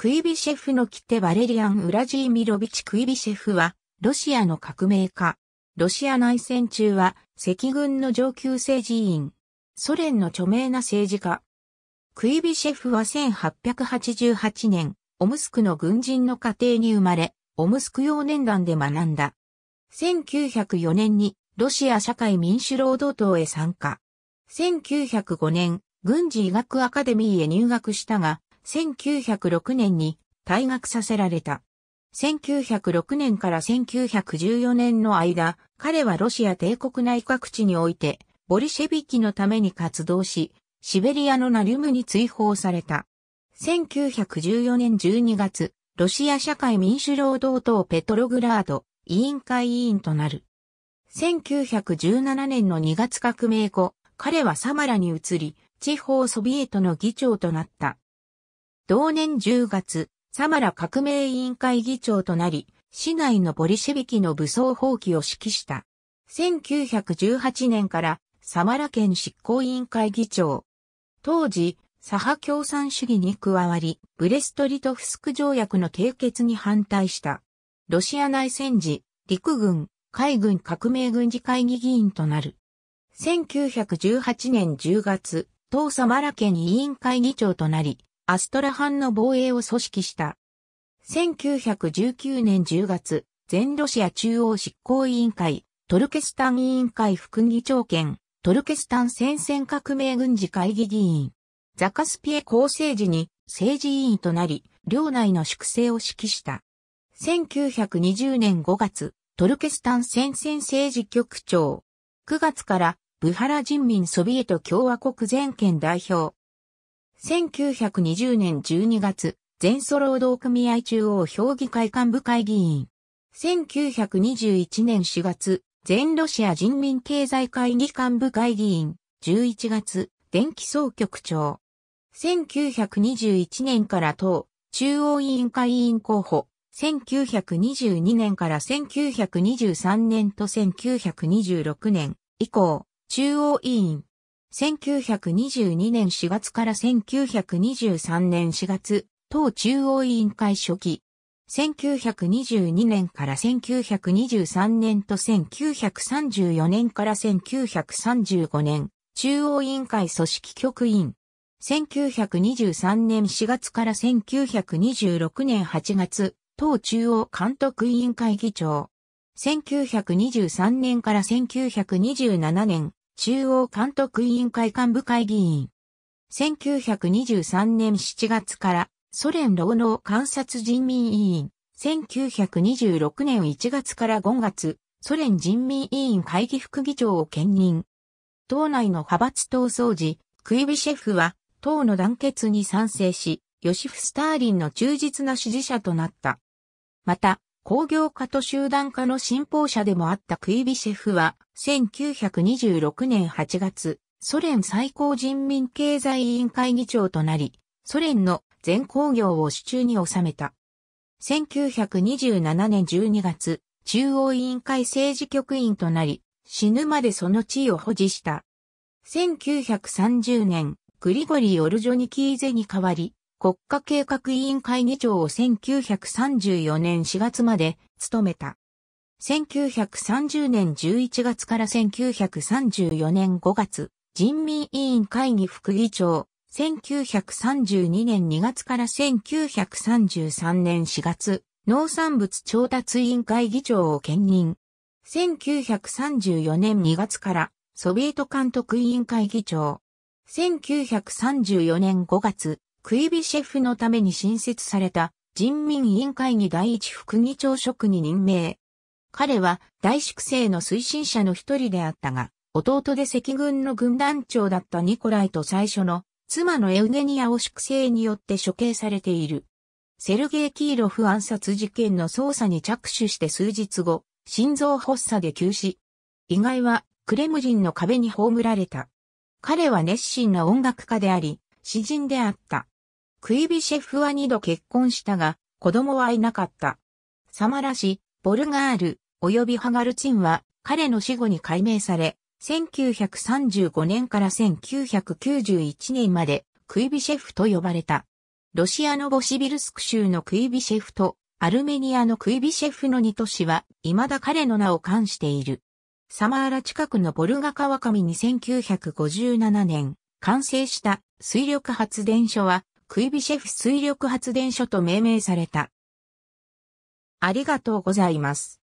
クイビシェフの切手バレリアン・ウラジーミロビチ・クイビシェフは、ロシアの革命家。ロシア内戦中は、赤軍の上級政治員。ソ連の著名な政治家。クイビシェフは1888年、オムスクの軍人の家庭に生まれ、オムスク幼年団で学んだ。1904年にロシア社会民主労働党へ参加。1905年、軍事医学アカデミーへ入学したが、1906年に退学させられた。1906年から1914年の間、彼はロシア帝国内各地において、ボリシェビキのために活動し、シベリアのナリュムに追放された。1914年12月、ロシア社会民主労働党ペトログラード委員会委員となる。1917年の2月革命後、彼はサマラに移り、地方ソビエトの議長となった。同年10月、サマラ革命委員会議長となり、市内のボリシェビキの武装放棄を指揮した。1918年からサマラ県執行委員会議長。当時、左派共産主義に加わり、ブレストリトフスク条約の締結に反対した。ロシア内戦時、陸軍、海軍革命軍事会議議員となる。1918年10月、当サマラ県委員会議長となり、アストラハンの防衛を組織した。1919年10月、全ロシア中央執行委員会、トルケスタン委員会副議長兼、トルケスタン戦線革命軍事会議議員、ザカスピエ構成時に政治委員となり、領内の粛清を指揮した。1920年5月、トルケスタン戦線政治局長。9月から、ブハラ人民ソビエト共和国全権代表、1920年12月、全ソ労働組合中央評議会幹部会議員。1921年4月、全ロシア人民経済会議幹部会議員。11月、電気総局長。1921年から党、中央委員会委員候補。1922年から1923年と1926年以降、中央委員、1922年4月から1923年4月、党中央委員会初期。1922年から1923年と1934年から1935年、中央委員会組織局員。1923年4月から1926年8月、党中央監督委員会議長。1923年から1927年、中央監督委員会幹部会議員。1923年7月からソ連労働観察人民委員。1926年1月から5月、ソ連人民委員会議副議長を兼任。党内の派閥闘争時、クイビシェフは党の団結に賛成し、ヨシフ・スターリンの忠実な支持者となった。また、工業化と集団化の信奉者でもあったクイビシェフは、1926年8月、ソ連最高人民経済委員会議長となり、ソ連の全工業を手中に収めた。1927年12月、中央委員会政治局員となり、死ぬまでその地位を保持した。1930年、グリゴリー・オルジョニキーゼに代わり、国家計画委員会議長を1934年4月まで務めた。1930年11月から1934年5月、人民委員会議副議長、1932年2月から1933年4月、農産物調達委員会議長を兼任。1934年2月からソビエト監督委員会議長。1934年5月、クイビシェフのために新設された人民委員会議第一副議長職に任命。彼は大粛清の推進者の一人であったが、弟で赤軍の軍団長だったニコライと最初の妻のエウゲニアを粛清によって処刑されている。セルゲイ・キーロフ暗殺事件の捜査に着手して数日後、心臓発作で急死。意外はクレムリンの壁に葬られた。彼は熱心な音楽家であり、詩人であった。クイビシェフは二度結婚したが、子供はいなかった。サマラ氏、ボルガール、及びハガルチンは、彼の死後に改名され、1935年から1991年まで、クイビシェフと呼ばれた。ロシアのボシビルスク州のクイビシェフと、アルメニアのクイビシェフの二都市は、未だ彼の名を冠している。サマーラ近くのボルガ川上に1957年、完成した水力発電所は、クイビシェフ水力発電所と命名された。ありがとうございます。